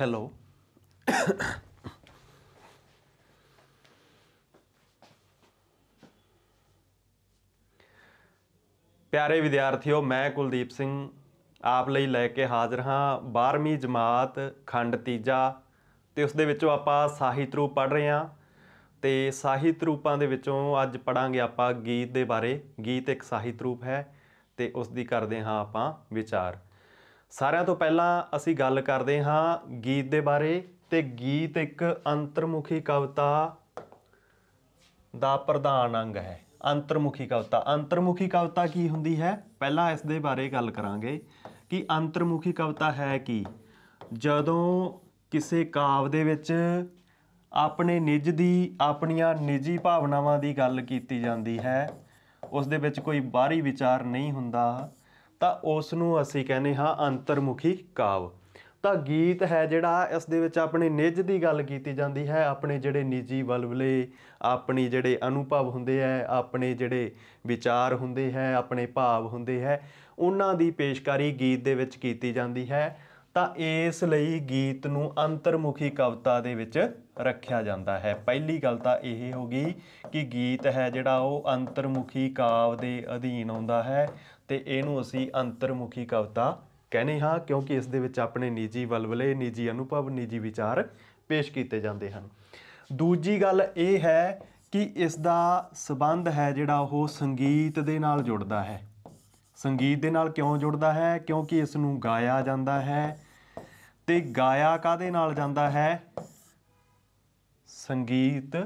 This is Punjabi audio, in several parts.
ਹੈਲੋ ਪਿਆਰੇ ਵਿਦਿਆਰਥੀਓ ਮੈਂ ਕੁਲਦੀਪ ਸਿੰਘ ਆਪ ਲਈ ਲੈ ਕੇ ਹਾਜ਼ਰ ਹਾਂ 12ਵੀਂ ਜਮਾਤ ਖੰਡ ਤੀਜਾ ਤੇ ਉਸ ਦੇ ਵਿੱਚੋਂ ਆਪਾਂ ਸਾਹਿਤ ਰੂਪ ਪੜ ਰਹੇ ਹਾਂ ਤੇ ਸਾਹਿਤ ਰੂਪਾਂ ਦੇ ਵਿੱਚੋਂ ਅੱਜ ਪੜਾਂਗੇ ਆਪਾਂ ਗੀਤ ਦੇ ਬਾਰੇ ਗੀਤ ਇੱਕ ਸਾਹਿਤ ਰੂਪ ਹੈ ਤੇ ਉਸ ਦੀ ਕਰਦੇ ਹਾਂ ਆਪਾਂ ਵਿਚਾਰ ਸਾਰਿਆਂ ਤੋਂ ਪਹਿਲਾਂ ਅਸੀਂ ਗੱਲ ਕਰਦੇ ਹਾਂ ਗੀਤ ਦੇ ਬਾਰੇ ਤੇ ਗੀਤ ਇੱਕ ਅੰਤਰਮੁਖੀ ਕਵਿਤਾ ਦਾ ਪ੍ਰਧਾਨ ਅੰਗ ਹੈ ਅੰਤਰਮੁਖੀ ਕਵਿਤਾ ਅੰਤਰਮੁਖੀ ਕਵਿਤਾ ਕੀ ਹੁੰਦੀ ਹੈ ਪਹਿਲਾਂ ਇਸ ਦੇ ਬਾਰੇ ਗੱਲ ਕਰਾਂਗੇ ਕਿ ਅੰਤਰਮੁਖੀ ਕਵਿਤਾ ਹੈ ਕੀ ਜਦੋਂ ਕਿਸੇ ਕਾਵ ਦੇ ਵਿੱਚ ਆਪਣੇ ਨਿੱਜ ਦੀ ਆਪਣੀਆਂ ਨਿੱਜੀ ਭਾਵਨਾਵਾਂ ਦੀ ਗੱਲ ਕੀਤੀ ਜਾਂਦੀ ਹੈ ਉਸ ਦੇ ਵਿੱਚ ਕੋਈ ਬਾਹਰੀ ਵਿਚਾਰ ਨਹੀਂ ਹੁੰਦਾ ਤਾਂ ਉਸ ਨੂੰ ਅਸੀਂ ਕਹਿੰਦੇ ਹਾਂ ਅੰਤਰਮੁਖੀ ਕਾਵ ਤਾਂ ਗੀਤ ਹੈ ਜਿਹੜਾ ਇਸ ਦੇ ਵਿੱਚ ਆਪਣੇ ਨਿੱਜ ਦੀ ਗੱਲ ਕੀਤੀ ਜਾਂਦੀ ਹੈ ਆਪਣੇ ਜਿਹੜੇ ਨਿੱਜੀ ਬਲਬਲੇ ਆਪਣੀ ਜਿਹੜੇ ਅਨੁਭਵ ਹੁੰਦੇ ਹੈ ਆਪਣੇ ਜਿਹੜੇ ਵਿਚਾਰ ਹੁੰਦੇ ਹੈ ਆਪਣੇ ਭਾਵ ਹੁੰਦੇ ਹੈ ਉਹਨਾਂ ਦੀ ਪੇਸ਼ਕਾਰੀ ਗੀਤ ਦੇ ਵਿੱਚ ਕੀਤੀ ਜਾਂਦੀ ਹੈ ਤਾਂ ਇਸ ਲਈ ਗੀਤ ਨੂੰ ਅੰਤਰਮੁਖੀ ਕਵਿਤਾ ਦੇ ਵਿੱਚ ਰੱਖਿਆ ਜਾਂਦਾ ਹੈ ਪਹਿਲੀ ਗੱਲ ਤਾਂ ਇਹ ਹੋ ਗਈ ਕਿ ਗੀਤ ਹੈ ਜਿਹੜਾ ਉਹ ਅੰਤਰਮੁਖੀ ਕਾਵ ਦੇ ਅਧੀਨ ਆਉਂਦਾ ਹੈ ਤੇ ਇਹਨੂੰ ਅਸੀਂ ਅੰਤਰਮੁਖੀ ਕਵਿਤਾ ਕਹਿੰਦੇ ਹਾਂ ਕਿਉਂਕਿ ਇਸ ਦੇ ਵਿੱਚ ਆਪਣੇ ਨਿੱਜੀ ਵਲਵਲੇ ਨਿੱਜੀ ਅਨੁਭਵ ਨਿੱਜੀ ਵਿਚਾਰ ਪੇਸ਼ ਕੀਤੇ ਜਾਂਦੇ ਹਨ ਦੂਜੀ ਗੱਲ ਇਹ ਹੈ ਕਿ ਇਸ ਦਾ ਸਬੰਧ ਹੈ ਜਿਹੜਾ ਉਹ ਸੰਗੀਤ ਦੇ ਨਾਲ ਜੁੜਦਾ ਹੈ ਸੰਗੀਤ ਦੇ ਨਾਲ ਕਿਉਂ ਜੁੜਦਾ ਹੈ ਕਿਉਂਕਿ ਇਸ ਨੂੰ ਗਾਇਆ ਜਾਂਦਾ ਹੈ ਤੇ ਗਾਇਆ ਕਾਦੇ ਨਾਲ ਜਾਂਦਾ ਹੈ ਸੰਗੀਤ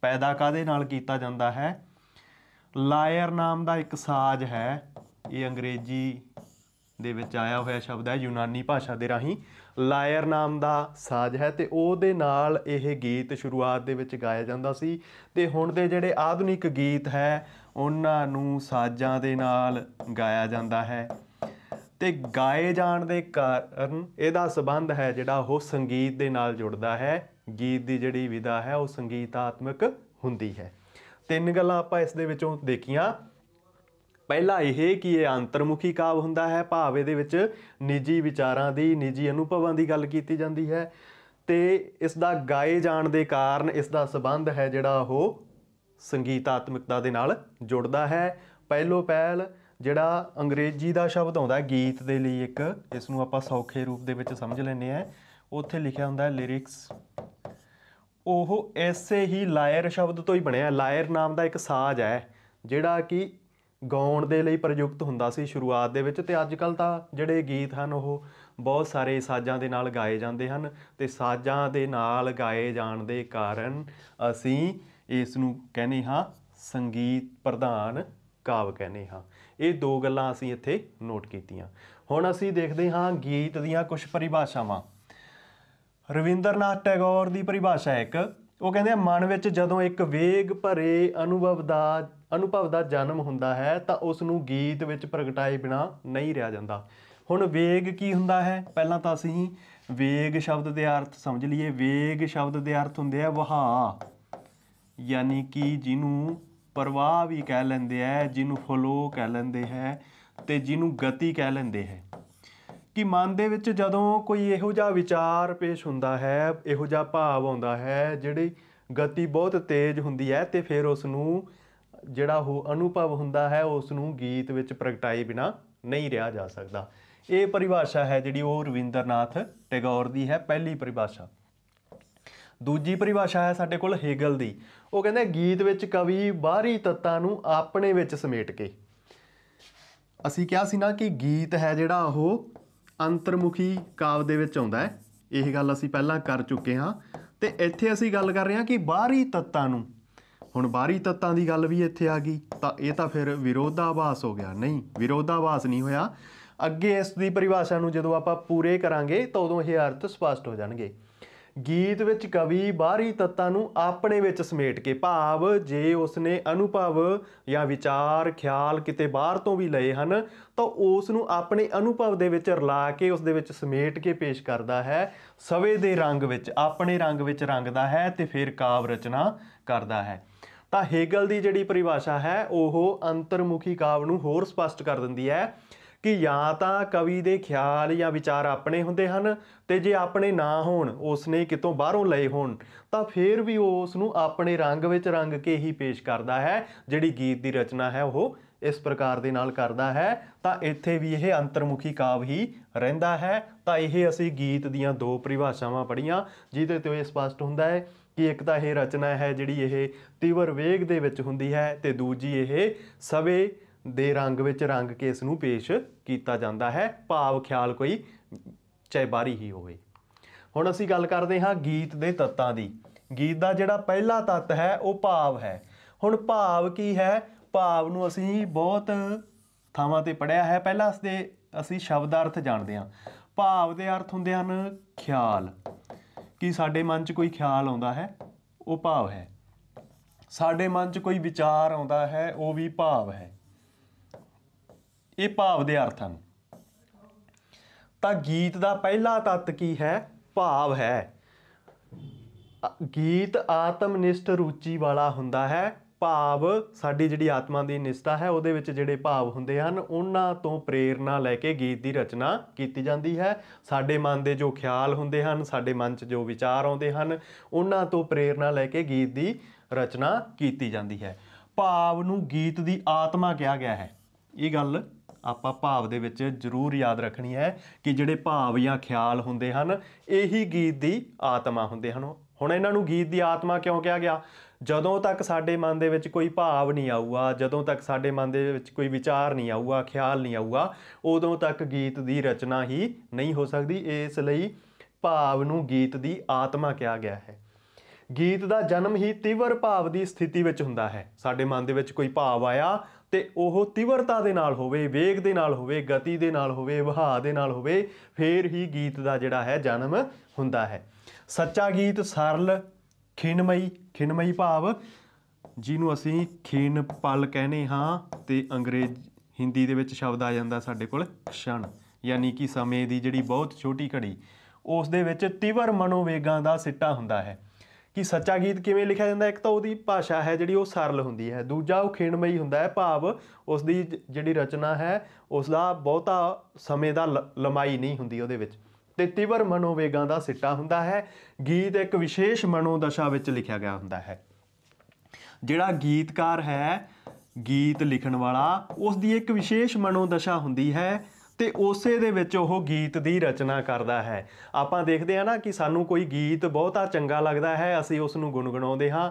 ਪੈਦਾ ਕਾਦੇ ਨਾਲ ਕੀਤਾ ਜਾਂਦਾ ਹੈ ਲਾਇਰ ਨਾਮ ਦਾ ਇੱਕ ਸਾਜ਼ ਹੈ ਇਹ ਅੰਗਰੇਜ਼ੀ ਦੇ ਵਿੱਚ ਆਇਆ ਹੋਇਆ ਸ਼ਬਦ ਹੈ ਯੂਨਾਨੀ ਭਾਸ਼ਾ ਦੇ ਰਾਹੀਂ ਲਾਇਰ ਨਾਮ ਦਾ ਸਾਜ਼ ਹੈ ਤੇ ਉਹਦੇ ਨਾਲ ਇਹ ਗੀਤ ਸ਼ੁਰੂਆਤ ਦੇ ਵਿੱਚ ਗਾਇਆ ਜਾਂਦਾ ਸੀ ਤੇ ਹੁਣ ਦੇ ਜਿਹੜੇ ਆਧੁਨਿਕ ਗੀਤ ਹੈ ਉਹਨਾਂ ਨੂੰ ਸਾਜ਼ਾਂ ਦੇ ਨਾਲ ਗਾਇਆ ਜਾਂਦਾ ਹੈ ਤੇ ਗਾਏ ਜਾਣ ਦੇ ਕਾਰਨ ਇਹਦਾ ਸਬੰਧ ਹੈ ਜਿਹੜਾ ਉਹ ਸੰਗੀਤ ਦੇ ਨਾਲ ਜੁੜਦਾ ਹੈ ਗੀਤ ਦੀ ਜਿਹੜੀ ਵਿਦਾ ਹੈ ਉਹ ਸੰਗੀਤਾਤਮਕ ਹੁੰਦੀ ਹੈ ਤਿੰਨ ਗੱਲਾਂ ਆਪਾਂ ਇਸ ਦੇ ਵਿੱਚੋਂ ਦੇਖੀਆਂ ਪਹਿਲਾ ਇਹ ਕਿ ਇਹ ਅੰਤਰਮੁਖੀ ਕਾਵ ਹੁੰਦਾ ਹੈ ਭਾਵੇ ਦੇ ਵਿੱਚ ਨਿੱਜੀ ਵਿਚਾਰਾਂ ਦੀ ਨਿੱਜੀ ਅਨੁਭਵਾਂ ਦੀ ਗੱਲ ਕੀਤੀ ਜਾਂਦੀ ਹੈ ਤੇ ਇਸ ਦਾ ਗਾਏ ਜਾਣ ਦੇ ਕਾਰਨ ਇਸ ਦਾ ਸਬੰਧ ਹੈ ਜਿਹੜਾ ਉਹ ਸੰਗੀਤਾਤਮਿਕਤਾ ਦੇ ਨਾਲ ਜੁੜਦਾ ਹੈ ਪਹਿਲੋ ਪਹਿਲ ਜਿਹੜਾ ਅੰਗਰੇਜ਼ੀ ਦਾ ਸ਼ਬਦ ਆਉਂਦਾ ਹੈ ਗੀਤ ਦੇ ਲਈ ਇੱਕ ਇਸ ਨੂੰ ਆਪਾਂ ਸੌਖੇ ਰੂਪ ਦੇ ਵਿੱਚ ਸਮਝ ਲੈਨੇ ਆ ਉੱਥੇ ਲਿਖਿਆ ਹੁੰਦਾ ਹੈ ਲਿਰਿਕਸ ਉਹ ਐਸੇ ਹੀ ਲਾਇਰ ਸ਼ਬਦ ਤੋਂ ਹੀ ਬਣਿਆ ਲਾਇਰ ਨਾਮ ਦਾ ਇੱਕ ਸਾਜ਼ ਹੈ ਜਿਹੜਾ ਕਿ ਗਾਉਣ ਦੇ ਲਈ ਪ੍ਰਯੁਕਤ ਹੁੰਦਾ ਸੀ ਸ਼ੁਰੂਆਤ ਦੇ ਵਿੱਚ ਤੇ ਅੱਜ ਕੱਲ ਤਾਂ ਜਿਹੜੇ ਗੀਤ ਹਨ ਉਹ ਬਹੁਤ ਸਾਰੇ ਸਾਜ਼ਾਂ ਦੇ ਨਾਲ ਗਾਏ ਜਾਂਦੇ ਹਨ ਤੇ ਸਾਜ਼ਾਂ ਦੇ ਨਾਲ ਗਾਏ ਜਾਣ ਦੇ ਕਾਰਨ ਅਸੀਂ ਇਸ ਨੂੰ ਕਹਿੰਦੇ ਹਾਂ ਸੰਗੀਤ ਪ੍ਰਧਾਨ ਕਾਵ ਕਹਿੰਦੇ ਹਾਂ ਇਹ ਦੋ ਗੱਲਾਂ ਅਸੀਂ ਇੱਥੇ ਨੋਟ ਕੀਤੀਆਂ ਹੁਣ ਅਸੀਂ ਦੇਖਦੇ ਹਾਂ ਗੀਤ ਦੀਆਂ ਕੁਝ ਪਰਿਭਾਸ਼ਾਵਾਂ ਰਵਿੰਦਰਨਾਥ ਟੈਗੋਰ ਦੀ ਪਰਿਭਾਸ਼ਾ ਇੱਕ ਉਹ ਕਹਿੰਦੇ ਮਨ ਵਿੱਚ ਜਦੋਂ ਇੱਕ ਵੇਗ ਭਰੇ ਅਨੁਭਵ ਦਾ ਅਨੁਭਵ ਦਾ ਜਨਮ ਹੁੰਦਾ ਹੈ ਤਾਂ ਉਸ ਨੂੰ ਗੀਤ ਵਿੱਚ ਪ੍ਰਗਟਾਏ ਬਿਨਾ ਨਹੀਂ ਰਿਹਾ ਜਾਂਦਾ ਹੁਣ ਵੇਗ ਕੀ ਹੁੰਦਾ ਹੈ ਪਹਿਲਾਂ ਤਾਂ ਅਸੀਂ ਵੇਗ ਸ਼ਬਦ ਦੇ ਅਰਥ ਸਮਝ ਲਈਏ ਵੇਗ ਸ਼ਬਦ ਦੇ ਅਰਥ ਹੁੰਦੇ ਆ ਵਹਾ ਯਾਨੀ ਕਿ ਜਿਹਨੂੰ ਪ੍ਰਵਾਹ ਵੀ ਕਹਿ ਲੈਂਦੇ ਆ ਜਿਹਨੂੰ ਫਲੋ ਕਹਿ ਲੈਂਦੇ ਹੈ ਤੇ ਜਿਹਨੂੰ ਗਤੀ ਕਹਿ ਲੈਂਦੇ ਹੈ ਕਿ ਮਨ ਦੇ ਵਿੱਚ ਜਦੋਂ ਕੋਈ ਇਹੋ ਜਿਹਾ ਵਿਚਾਰ ਪੇਸ਼ ਹੁੰਦਾ ਹੈ ਇਹੋ ਜਿਹਾ ਭਾਵ ਆਉਂਦਾ ਹੈ ਜਿਹੜੀ ਗਤੀ ਬਹੁਤ ਤੇਜ਼ ਹੁੰਦੀ ਹੈ ਤੇ ਫਿਰ ਉਸ ਨੂੰ ਜਿਹੜਾ ਉਹ ਅਨੁਭਵ ਹੁੰਦਾ ਹੈ ਉਸ ਨੂੰ ਗੀਤ ਵਿੱਚ ਪ੍ਰਗਟਾਏ ਬਿਨਾ ਨਹੀਂ ਰਿਹਾ ਜਾ ਸਕਦਾ ਇਹ ਪਰਿਭਾਸ਼ਾ ਹੈ ਜਿਹੜੀ ਉਹ ਰਵਿੰਦਰਨਾਥ ਟੈਗੋਰ ਦੀ ਹੈ ਪਹਿਲੀ ਪਰਿਭਾਸ਼ਾ ਦੂਜੀ ਪਰਿਭਾਸ਼ਾ ਹੈ ਸਾਡੇ ਕੋਲ ਹੇਗਲ ਦੀ ਉਹ ਕਹਿੰਦਾ ਗੀਤ ਵਿੱਚ ਕਵੀ ਬਾਹਰੀ ਤੱਤਾਂ ਨੂੰ ਆਪਣੇ ਵਿੱਚ ਸਮੇਟ ਕੇ ਅਸੀਂ ਕਿਹਾ ਸੀ ਨਾ ਕਿ ਗੀਤ ਹੈ ਜਿਹੜਾ ਉਹ ਅੰਤਰਮੁਖੀ ਕਾਵ ਦੇ ਵਿੱਚ ਆਉਂਦਾ ਹੈ ਇਹ ਗੱਲ ਅਸੀਂ ਪਹਿਲਾਂ ਕਰ ਚੁੱਕੇ ਹਾਂ ਤੇ ਇੱਥੇ ਅਸੀਂ ਗੱਲ ਕਰ ਰਹੇ ਹਾਂ ਕਿ ਬਾਹਰੀ ਤੱਤਾਂ ਨੂੰ ਹੁਣ ਬਾਹਰੀ ਤੱਤਾਂ ਦੀ ਗੱਲ ਵੀ ਇੱਥੇ ਆ ਗਈ ਤਾਂ ਇਹ ਤਾਂ ਫਿਰ ਵਿਰੋਧਾਭਾਸ ਹੋ ਗਿਆ ਨਹੀਂ ਵਿਰੋਧਾਭਾਸ ਨਹੀਂ ਹੋਇਆ ਅੱਗੇ ਇਸ ਦੀ ਪਰਿਭਾਸ਼ਾ ਨੂੰ ਜਦੋਂ ਆਪਾਂ ਪੂਰੇ ਕਰਾਂਗੇ ਤਾਂ ਉਦੋਂ ਇਹ ਅਰਥ ਸਪਸ਼ਟ ਹੋ ਜਾਣਗੇ ਗੀਤ ਵਿੱਚ ਕਵੀ ਬਾਹਰੀ ਤੱਤਾਂ ਨੂੰ ਆਪਣੇ ਵਿੱਚ ਸਮੇਟ ਕੇ ਭਾਵ ਜੇ ਉਸਨੇ ਅਨੁਭਵ ਜਾਂ ਵਿਚਾਰ ਖਿਆਲ ਕਿਤੇ ਬਾਹਰ ਤੋਂ ਵੀ ਲਏ ਹਨ ਤਾਂ ਉਸ ਨੂੰ ਆਪਣੇ ਅਨੁਭਵ ਦੇ ਵਿੱਚ ਰਲਾ ਕੇ ਉਸ ਦੇ ਵਿੱਚ ਸਮੇਟ ਕੇ ਪੇਸ਼ ਕਰਦਾ ਹੈ ਸਵੇ ਦੇ ਰੰਗ ਵਿੱਚ ਆਪਣੇ ਰੰਗ ਵਿੱਚ ਰੰਗਦਾ ਹੈ ਤੇ ਫਿਰ ਕਾਵ ਰਚਨਾ ਕਰਦਾ ਹੈ ਤਾਂ ਹੇਗਲ ਦੀ ਜਿਹੜੀ ਪਰਿਭਾਸ਼ਾ ਹੈ ਉਹ ਅੰਤਰਮੁਖੀ ਕਾਵ ਨੂੰ ਹੋਰ ਸਪਸ਼ਟ ਕਰ ਦਿੰਦੀ ਹੈ ਕਿ ਜਾਂ ਤਾਂ ਕਵੀ ਦੇ ਖਿਆਲ ਜਾਂ ਵਿਚਾਰ ਆਪਣੇ ਹੁੰਦੇ ਹਨ ਤੇ ਜੇ ਆਪਣੇ ਨਾ ਹੋਣ ਉਸਨੇ ਕਿਤੋਂ ਬਾਹਰੋਂ ਲਏ ਹੋਣ ਤਾਂ ਫੇਰ ਵੀ ਉਹ ਉਸ ਨੂੰ ਆਪਣੇ ਰੰਗ ਵਿੱਚ ਰੰਗ ਕੇ ਹੀ ਪੇਸ਼ ਕਰਦਾ ਹੈ ਜਿਹੜੀ ਗੀਤ ਦੀ ਰਚਨਾ ਹੈ ਉਹ ਇਸ ਪ੍ਰਕਾਰ ਦੇ ਨਾਲ ਕਰਦਾ ਹੈ ਤਾਂ ਇੱਥੇ ਵੀ ਇਹ ਅੰਤਰਮੁਖੀ ਕਾਵ ਹੀ ਰਹਿੰਦਾ ਹੈ ਤਾਂ ਇਹ ਅਸੀਂ ਗੀਤ ਦੀਆਂ ਦੋ ਪਰਿਭਾਸ਼ਾਵਾਂ ਪੜੀਆਂ ਜਿਹਦੇ ਤੇ ਇਹ ਸਪਸ਼ਟ ਹੁੰਦਾ ਹੈ ਕਿ ਇੱਕ ਤਾਂ ਇਹ ਰਚਨਾ ਹੈ ਜਿਹੜੀ ਇਹ ਤੀਵਰ ਵੇਗ ਦੇ ਵਿੱਚ ਹੁੰਦੀ ਹੈ ਤੇ ਦੂਜੀ ਇਹ ਸਵੇ ਦੇ ਰੰਗ ਵਿੱਚ ਰੰਗ ਕੇ ਇਸ ਨੂੰ ਪੇਸ਼ ਕੀਤਾ ਜਾਂਦਾ ਹੈ ਭਾਵ ਖਿਆਲ ਕੋਈ ਚਾਹੇ ਬਾਰੀ ਹੀ ਹੋਵੇ ਹੁਣ ਅਸੀਂ ਗੱਲ ਕਰਦੇ ਹਾਂ ਗੀਤ ਦੇ ਤੱਤਾਂ ਦੀ ਗੀਤ ਦਾ ਜਿਹੜਾ ਪਹਿਲਾ ਤੱਤ ਹੈ ਉਹ ਭਾਵ ਹੈ ਹੁਣ ਭਾਵ ਕੀ ਹੈ ਭਾਵ ਨੂੰ ਅਸੀਂ ਬਹੁਤ ਥਾਵਾਂ ਤੇ ਪੜਿਆ ਹੈ ਪਹਿਲਾਂ ਅਸੀਂ ਸ਼ਬਦ ਅਰਥ ਜਾਣਦੇ ਹਾਂ ਭਾਵ ਦੇ ਅਰਥ ਹੁੰਦੇ ਹਨ ਖਿਆਲ ਕਿ ਸਾਡੇ ਮਨ 'ਚ ਕੋਈ ਖਿਆਲ ਆਉਂਦਾ ਹੈ ਉਹ ਭਾਵ ਹੈ ਸਾਡੇ ਮਨ 'ਚ ਕੋਈ ਵਿਚਾਰ ਆਉਂਦਾ ਹੈ ਉਹ ਵੀ ਭਾਵ ਹੈ ਇਹ ਭਾਵ ਦੇ ਅਰਥ ਹਨ ਤਾਂ ਗੀਤ ਦਾ ਪਹਿਲਾ ਤੱਤ ਕੀ ਹੈ ਭਾਵ ਹੈ ਗੀਤ ਆਤਮਨਿਸ਼ਟ ਰੁਚੀ ਵਾਲਾ ਹੁੰਦਾ ਹੈ ਭਾਵ ਸਾਡੀ ਜਿਹੜੀ ਆਤਮਾ ਦੀ ਨਿਸ਼ਟਾ ਹੈ ਉਹਦੇ ਵਿੱਚ ਜਿਹੜੇ ਭਾਵ ਹੁੰਦੇ ਹਨ ਉਹਨਾਂ ਤੋਂ ਪ੍ਰੇਰਣਾ ਲੈ ਕੇ ਗੀਤ ਦੀ ਰਚਨਾ ਕੀਤੀ ਜਾਂਦੀ ਹੈ ਸਾਡੇ ਮਨ ਦੇ ਜੋ ਖਿਆਲ ਹੁੰਦੇ ਹਨ ਸਾਡੇ ਮਨ 'ਚ ਜੋ ਵਿਚਾਰ ਆਉਂਦੇ ਹਨ ਉਹਨਾਂ ਤੋਂ ਪ੍ਰੇਰਣਾ ਲੈ ਕੇ ਗੀਤ ਦੀ ਰਚਨਾ ਕੀਤੀ ਜਾਂਦੀ ਹੈ ਭਾਵ ਨੂੰ ਗੀਤ ਦੀ ਆਤਮਾ ਕਿਹਾ ਗਿਆ ਹੈ ਇਹ ਗੱਲ ਆਪਾਂ ਭਾਵ ਦੇ ਵਿੱਚ ਜ਼ਰੂਰ ਯਾਦ ਰੱਖਣੀ ਹੈ ਕਿ ਜਿਹੜੇ ਭਾਵ ਜਾਂ ਖਿਆਲ ਹੁੰਦੇ ਹਨ ਇਹੀ ਗੀਤ ਦੀ ਆਤਮਾ ਹੁੰਦੇ ਹਨ ਹੁਣ ਇਹਨਾਂ ਨੂੰ ਗੀਤ ਦੀ ਆਤਮਾ ਕਿਉਂ ਕਿਹਾ ਗਿਆ ਜਦੋਂ ਤੱਕ ਸਾਡੇ ਮਨ ਦੇ ਵਿੱਚ ਕੋਈ ਭਾਵ ਨਹੀਂ ਆਊਗਾ ਜਦੋਂ ਤੱਕ ਸਾਡੇ ਮਨ ਦੇ ਵਿੱਚ ਕੋਈ ਵਿਚਾਰ ਨਹੀਂ ਆਊਗਾ ਖਿਆਲ ਨਹੀਂ ਆਊਗਾ ਉਦੋਂ ਤੱਕ ਗੀਤ ਦੀ ਰਚਨਾ ਹੀ ਨਹੀਂ ਹੋ ਸਕਦੀ ਇਸ ਲਈ ਭਾਵ ਨੂੰ ਗੀਤ ਦੀ ਆਤਮਾ ਕਿਹਾ ਗਿਆ ਹੈ ਗੀਤ ਦਾ ਜਨਮ ਹੀ ਤਿਵਰ ਭਾਵ ਦੀ ਸਥਿਤੀ ਵਿੱਚ ਹੁੰਦਾ ਹੈ ਸਾਡੇ ਮਨ ਦੇ ਵਿੱਚ ਕੋਈ ਭਾਵ ਆਇਆ ਤੇ ਉਹ ਤਿਵਰਤਾ ਦੇ ਨਾਲ ਹੋਵੇ ਵੇਗ ਦੇ ਨਾਲ ਹੋਵੇ ਗਤੀ ਦੇ ਨਾਲ ਹੋਵੇ ਵਹਾਅ ਦੇ ਨਾਲ ਹੋਵੇ ਫੇਰ ਹੀ ਗੀਤ ਦਾ ਜਿਹੜਾ ਹੈ ਜਨਮ ਹੁੰਦਾ ਹੈ ਸੱਚਾ ਗੀਤ ਸਰਲ ਖਿਨਮਈ ਖਿਨਮਈ ਭਾਵ ਜਿਹਨੂੰ ਅਸੀਂ ਖੇਨ ਪਲ ਕਹਿੰਦੇ ਹਾਂ ਤੇ ਅੰਗਰੇਜ਼ ਹਿੰਦੀ ਦੇ ਵਿੱਚ ਸ਼ਬਦ ਆ ਜਾਂਦਾ ਸਾਡੇ ਕੋਲ ਛਣ ਯਾਨੀ ਕਿ ਸਮੇਂ ਦੀ ਜਿਹੜੀ ਬਹੁਤ ਛੋਟੀ ਘੜੀ ਉਸ ਦੇ ਵਿੱਚ ਤੀਵਰ ਮਨੋਵੇਗਾਂ ਦਾ ਸਿੱਟਾ ਹੁੰਦਾ ਹੈ ਕਿ ਸੱਚਾ ਗੀਤ ਕਿਵੇਂ ਲਿਖਿਆ ਜਾਂਦਾ ਇੱਕ ਤਾਂ ਉਹਦੀ ਭਾਸ਼ਾ ਹੈ ਜਿਹੜੀ ਉਹ ਸਰਲ ਹੁੰਦੀ ਹੈ ਦੂਜਾ ਉਹ ਖੇਣਮਈ ਹੁੰਦਾ ਹੈ ਭਾਵ ਉਸ ਦੀ ਜਿਹੜੀ ਰਚਨਾ ਹੈ ਉਸ ਦਾ ਬਹੁਤਾ ਸਮੇਂ ਦਾ ਲਮਾਈ ਨਹੀਂ ਹੁੰਦੀ ਉਹਦੇ ਵਿੱਚ ਤੇ ਤਿਵਰ ਮਨੋਵੇਗਾਂ ਦਾ ਸਿੱਟਾ ਹੁੰਦਾ ਹੈ ਗੀਤ ਇੱਕ ਵਿਸ਼ੇਸ਼ ਮਨੋ ਦਸ਼ਾ ਵਿੱਚ ਲਿਖਿਆ ਗਿਆ ਹੁੰਦਾ ਹੈ ਜਿਹੜਾ ਗੀਤਕਾਰ ਹੈ ਗੀਤ ਲਿਖਣ ਵਾਲਾ ਉਸ ਦੀ ਇੱਕ ਵਿਸ਼ੇਸ਼ ਮਨੋ ਦਸ਼ਾ ਹੁੰਦੀ ਹੈ ਤੇ ਉਸੇ ਦੇ ਵਿੱਚ ਉਹ ਗੀਤ ਦੀ ਰਚਨਾ ਕਰਦਾ ਹੈ ਆਪਾਂ ਦੇਖਦੇ ਹਾਂ ਨਾ ਕਿ ਸਾਨੂੰ ਕੋਈ ਗੀਤ ਬਹੁਤਾ ਚੰਗਾ ਲੱਗਦਾ ਹੈ ਅਸੀਂ ਉਸ ਨੂੰ ਗੁੰਗਣਾਉਂਦੇ ਹਾਂ